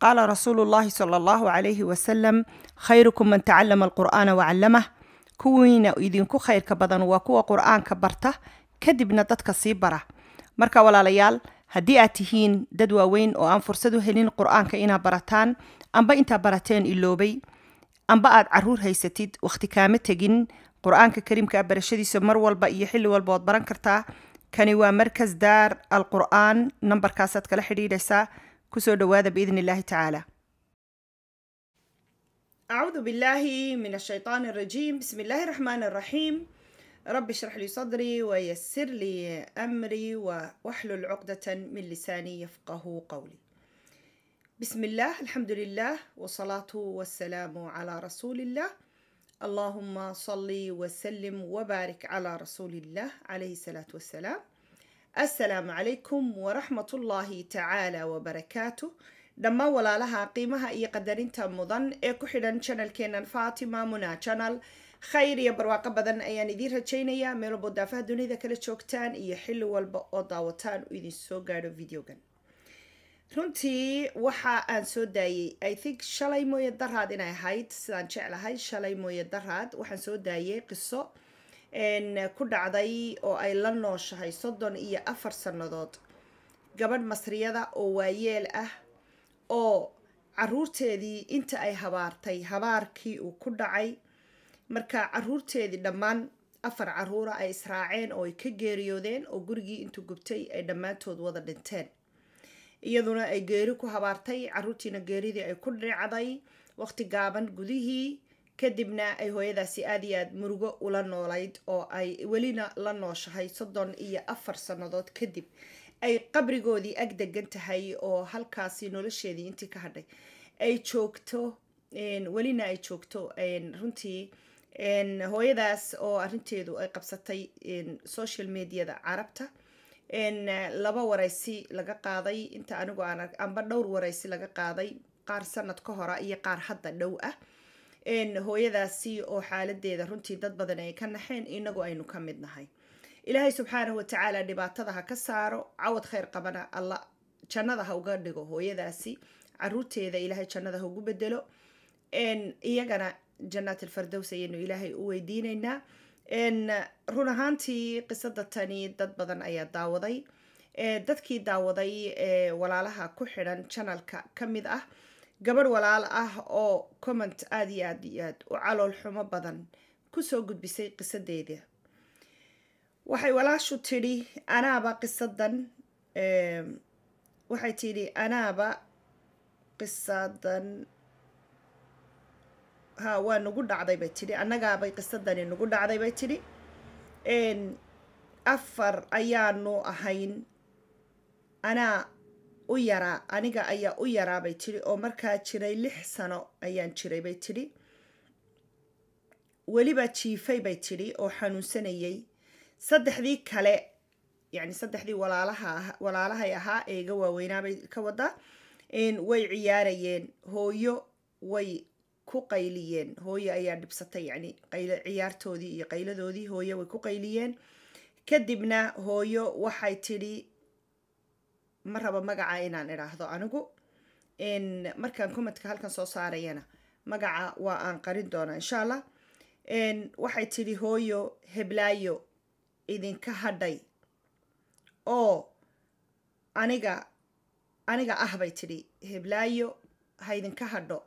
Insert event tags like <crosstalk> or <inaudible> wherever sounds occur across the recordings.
qaala رسول الله صلى الله عليه وسلم khayrukum man tacalama alqur'aana wacallamah kuwiina idinku khayrka badan waa kuwa qur'aanka barta kadibna dadka sii bara marka walaalayaal haddii aad tihiin dad waaweyn oo aan fursad u helin qur'aanka inaa barataan amba intaa barateen iloobay amba aad caruur haysatid wakhti kaama tegin qur-aanka ah barashadiisa mar walba iyo xilli walba ood baran kartaa kani waa markas daar al qur'aan nambarkaasaad kala xidhiidhaysaa كسو dhowaada بإذن الله تعالى أعوذ بالله من الشيطان الرجيم بسم الله الرحمن الرحيم رب اشرح لي صدري ويسر لي أمري واحلل عقدة من لساني يفقه قولي بسم الله الحمد لله والصلاة والسلام على رسول الله اللهم صلي وسلم وبارك على رسول الله عليه الصلاة والسلام assalaamu calaykum waraxmat ullaahi tacaala wabarakaatu dhammaan walaalaha qiimaha iyo qadarinta mudan ee ku xidhan janalkeenan fatima muna janal khayr iyo barwaaqo badan ayaan idiin rajaynayaa meel walbo daafaha dunida kala joogtaan iyo xilli walba oo daawataan uu idin soo gaadho videogan runtii waxa aan soo daayey i think shalay mooye daraad inay ahayd sidaan jeclahay shalay mooye daraad waxaan soo daayey qiso ku dhacday oo ay la nooshahay soddon iyo afar sannadood gabadh masriyada oo waayeel ah oo caruurteedii inta ay habaartay habaarkii uu ku dhacay marka caruurteedii dhammaan afar caruura ay israaceen oo ay ka geeriyoodeen oo gurigii intuu gubtay ay dhammaantood wada dhinteen iyaduna ay geeri ku habaartay caruurtiina geeridii ay ku dhicday waqti gaaban gudihii kadibna ay hooyadaasi aad iyo aad murugo ula noolayd oo ay welina la nooshahay soddon iyo afar sannadood kadib ay qabrigoodii ag degan tahay oo halkaasi nolosheedii intii ka hadhay ay joogto welina ay joogto runtii hooyadaas oo arinteedu ay qabsatay social mediada carabta laba waraysi laga qaaday inta anigu aan amba dhowr waraysi laga qaaday qaar sanad ka hora iyo qaar hadda dhow ah hooyadaasi oo xaaladeeda runtii dad badan ay ka naxeen inagu aynu ka mid nahay ilaahay subxaanahu watacaala dhibaatada ha ka saaro cawad kheyr qabana alla jannada ha uga dhigo hooyadaasi caruurteeda ilaahay jannada ha ugu bedelo iyagana jannaat alfardows ayaynu ilaahay u weydiinaynaa run ahaantii qisada tani dad badan ayaa daawaday dadkii daawaday walaalaha ku xidhan janalka ka mid ah gabadh walaal ah oo comment aad iyo aad iyo aad u calool xumo badan kusoo gudbisay qisadeeda waxay walaashu tidhi anaaba qisadan waxay tidhi anaaba qisadan ha waa nagu dhacday bay tidhi annagaabay qisadani nagu dhacday bay tidhi afar ayaanu ahayn anaa u yaraa aniga ayaa u yaraa bay tidhi oo markaa jiray lix sano ayaan jiray bay tidhi weliba jiifay bay tidhi oo xanuunsanayay saddexdii kale yacni saddexdii walaalaha walaalahay ahaa ee iga waaweynaa bay ka wadaa way ciyaarayeen hooyo way ku qayliyeen hooyo ayaa dhibsatay yacni ciyaartoodii iyo qayladoodii hooyo way ku qayliyeen kadibna hooyo waxay tidhi ma rabo magaca inaan idhaahdo anigu markaan kumadka halkan soo saarayana magaca waa aan qarin doona insha allah waxay tidhi hooyo heblaayo idinka hadhay oo aniga aniga ah bay tidhi heblaayo ha idinka hadho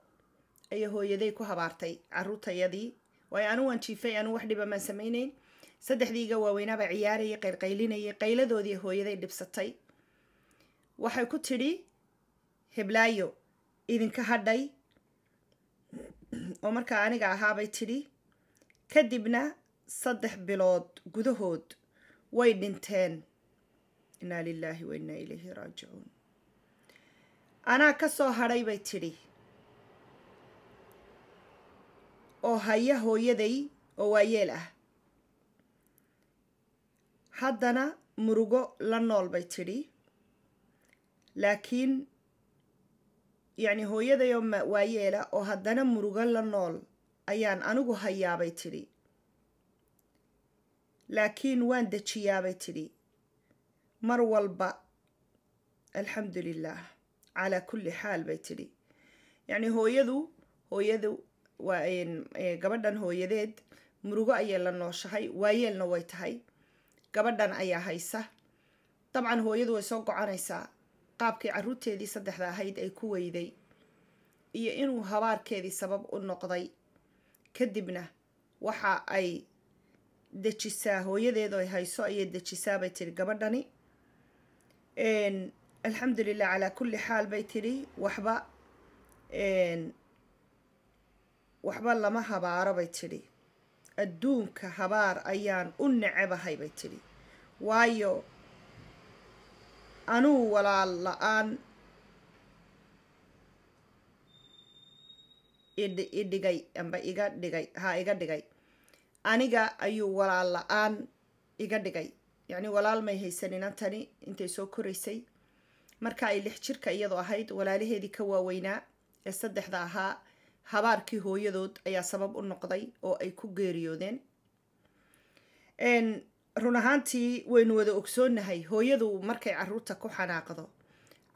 ayaa hooyaday ku habaartay caruurtayadii waayo anu waan jiifay anu wax dhiba maan samaynayn saddexdiiga waaweynaabaa ciyaarayay qaylqaylinayay qayladoodii hooyaday dhibsatay waxay ku tidhi heblaayo idinka hadhay oo markaa aniga ahaabay tidhi kadibna saddex bilood gudahood way dhinteen innaa lilaahi wa ilayhi raajicuun anaa ka soo hadhay bay tidhi oo haya hooyaday oo waayeel ah haddana murugo la nool bay tidhi laakiin yacni hooyadayoo waayeela oo haddana murugo la nool ayaan anigu hayaabay tidhi laakiin waan dejiyaabay tidhi mar walba alxamdu lilaah calaa kulli xaal bay tidhi yacni hooyadu hooyadu waa gabadhan hooyadeed murugo ayay la nooshahay waayeelna way tahay gabadhan ayaa haysa dabcan hooyadu way soo gocanaysaa qaabkii caruurteedii saddexda ahayd ay ku weyday iyo inuu habaarkeedii sabab u noqday kadibna waxa ay dejisaa hooyadeedu ay hayso ayay dejisaa bay tidhi gabadhani alxamdulilah calaa kulli xaal bay tidhi waxba waxba lama habaaro bay tidhi adduunka habaar ayaan u necebahay bay tidhi waayo anuu walaal la-aan idhigay amba iga dhigay haa iga dhigay aniga ayuu walaal la-aan iga dhigay yacni walaal may haysanina tani intay soo koraysay marka ay lix jirka iyadoo ahayd walaalaheedii ka waaweynaa ee saddexda ahaa habaarkii hooyadood ayaa sabab u noqday oo ay ku geeriyoodeen run ahaantii waynu wada ogsoonnahay hooyadu markay caruurta ku xanaaqdo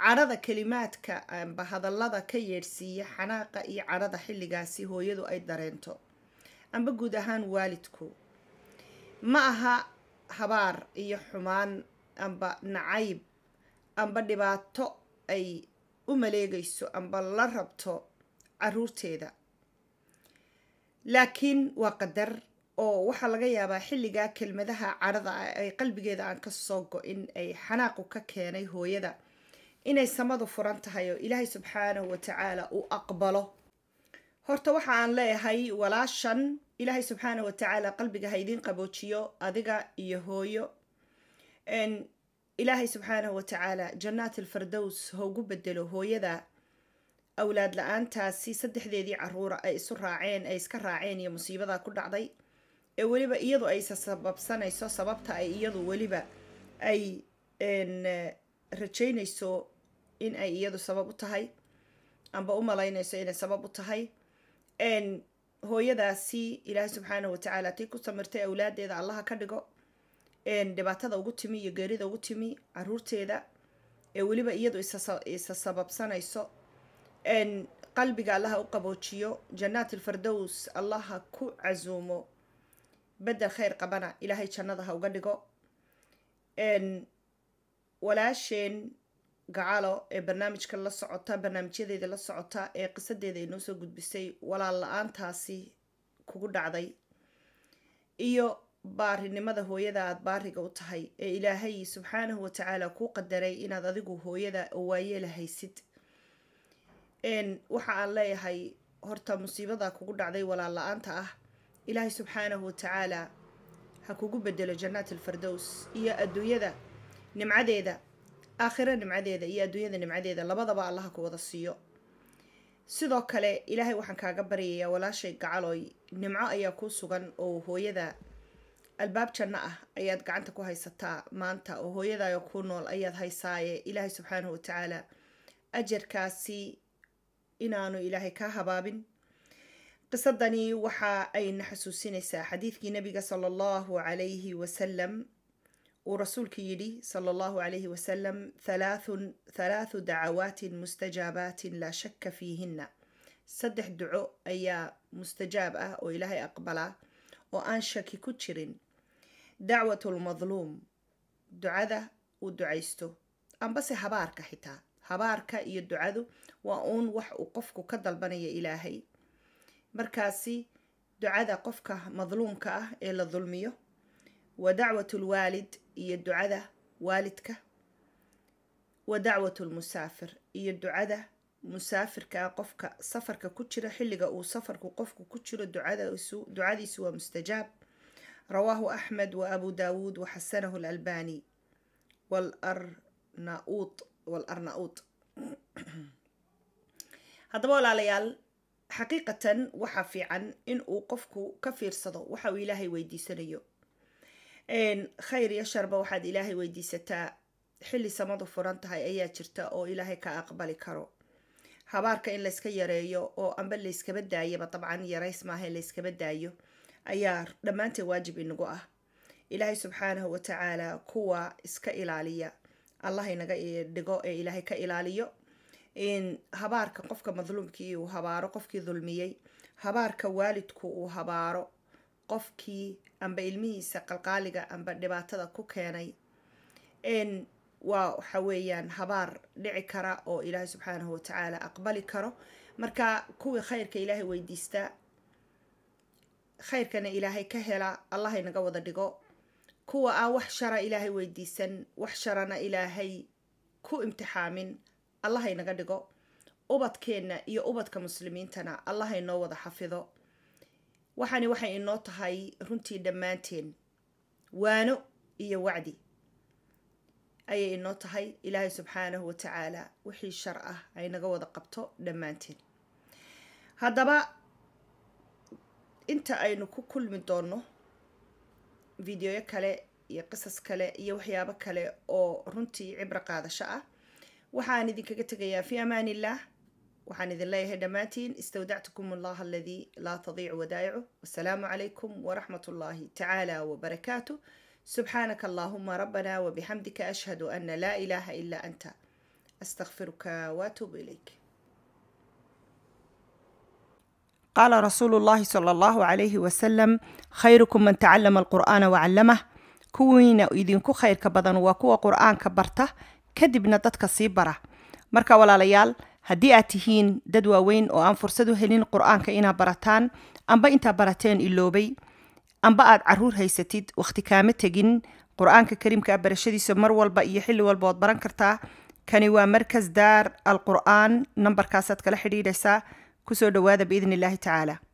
cadhada kelimaadka amba hadallada ka yeedhsiiya xanaaqa iyo cadhada xilligaasi hooyadu ay dareento amba guud ahaan waalidku ma aha habaar iyo xumaan amba nacayb amba dhibaato ay u maleegayso amba la rabto caruurteeda laakiin waa qadar oo waxaa laga yaabaa xilligaa kelmadaha carada ah ay qalbigeeda aan ka soo go-in ay xanaaqu ka keenay hooyada inay samadu furan tahay oo ilaahay subxaanahu watacaala u aqbalo horta waxa aan leeyahay walaashan ilaahay subxaanahu watacaala qalbiga ha idiin qaboojiyo adiga iyo hooyo ilaahay subxaanahu watacaala janaat alfardows haugu bedelo hooyada awlaad la-aantaasi saddexdeedii caruura ay isu raaceen ay iska raaceen iyo musiibada ku dhacday ee weliba iyadu ay sababsanayso sababta ay iyadu weliba ay rajaynayso in ay iyadu sabab u tahay amba u malaynayso inay sabab u tahay hooyadaasi ilaahay subxaanahu watacaala tay ku samirtay awlaaddeeda allaha ka dhigo n dhibaatada ugu timi iyo geerida ugu timi caruurteeda ee weliba iyadu isa sababsanayso n qalbiga allaha u qaboojiyo jannaat alfardows allaha ku casuumo bedel khayr qabana ilaahay jannada ha uga dhigo walaasheen gacalo ee barnaamijka la socota barnaamijyadeeda la socota ee qisadeeda ay noo soo gudbisay walaal la-aantaasi kugu dhacday iyo baarinimada hooyada aada baariga u tahay ee ilaahay subxaanahu watacaala kuu qadaray inaad adigu hooyada oo waayeela haysid waxa aan leeyahay horta musiibada kugu dhacday walaal la-aanta ah ilaahay subxaanahu watacaalaa ha kugu bedelo jannaat alfardows iyo adduunyada nimcadeeda aakhiro nimcadeeda iyo adduunyada nimcadeeda labadaba allaha ku wada siiyo sidoo kale ilaahay waxaan kaaga baryayaa walaashay gacalooy nimco ayaa kuu sugan oo hooyada albaab janno ah ayaad gacanta ku haysataa maanta oo hooyadaayo kuu nool ayaad haysaaye ilaahay subxaanahu watacaala ajarkaasi inaanu ilaahay kaa habaabin قصدني وحا أي نحسو سينيسا حديث كي نبي صلى الله عليه وسلم ورسول كيدي صلى الله عليه وسلم ثلاث ثلاث دعوات مستجابات لا شك فيهن صدح دعو أي مستجابة أو إلهي أقبلا وأن شك كتشر دعوة المظلوم دعاء ودعيستو أم بس هبارك حتى هبارك يدعاذو وأون وح وقفك كدل بني إلهي markaasi ducada qofka madluumka ah ee la dulmiyo wa dacwat lwaalid iyo ducada waalidka wa dacwat lmusaafir iyo ducada musaafirkaa ah qofka safarka ku jira xilliga uu safarku qofku ku jiro ducadiisu waa mustajaab rawaahu axmed wa abu daawuud wa xasanahu lalbani wlarnaut wal arnaut <clears throat> haddaba walaalayaal xaqiiqatan waxaa fiican in uu qofku ka fiirsado waxa uu ilaahay weydiisanayo khayr iyo sharba waxaad ilaahay weydiisataa xilli samadu furan tahay ayaa jirta oo ilaahay ka aqbali karo habaarka in layska yareeyo oo amba layskaba daayaba dabcan yarays maaha layskaba daayo ayaa dhammaanteed waajib inagu ah ilaahay subxaanahu watacaala kuwa iska ilaaliya allah inaga dhigo ee ilaahay ka ilaaliyo habaarka qofka madluumkii uu habaaro qofkii dulmiyey habaarka waalidku uu habaaro qofkii amba ilmihiisa qalqaaliga amba dhibaatada ku keenay waa waxa weeyaan habaar dhici kara oo ilaahay subxaanahu watacaala aqbali karo marka kuwii khayrka ilaahay weydiistaa khayrkana ilaahay ka hela allah naga wada dhigo kuwa aan wax shara ilaahay weydiisan wax sharana ilaahay ku imtixaamin allah haynaga dhigo ubadkeenna iyo ubadka muslimiintana allah haynoo wada xafido waxaani waxay inoo tahay runtii dhammaanteen waano iyo wacdi ayay inoo tahay ilaahay subxaanahu watacaala wixii shar ah aynaga wada qabto dhammaanteen haddaba inta aynu ku kulmi doonno videoyo kale iyo qisas kale iyo waxyaabo kale oo runtii cibro qaadasho ah وحان إذن يا في أمان الله وحان ذي الله ماتين استودعتكم الله الذي لا تضيع ودائعه والسلام عليكم ورحمة الله تعالى وبركاته سبحانك اللهم ربنا وبحمدك أشهد أن لا إله إلا أنت أستغفرك وأتوب إليك قال رسول الله صلى الله عليه وسلم خيركم من تعلم القرآن وعلمه كوين إذن كو خير كبدا وكو قرآن كبرته kadibna dadka sii bara marka walaalayaal haddii aad tihiin dad waaweyn oo aan fursad u helin qur-aanka inaad barataan amba intaa barateen iloobay amba aad caruur haysatid wakhti kaama tegin qur-aanka kariimka kariimkaa barashadiisa mar walba iyo xilli walba ood baran kartaa kani waa markas daar al qur-aan nambarkaasaad kala xidhiidhaysaa kusoo dhowaada biidni tacaala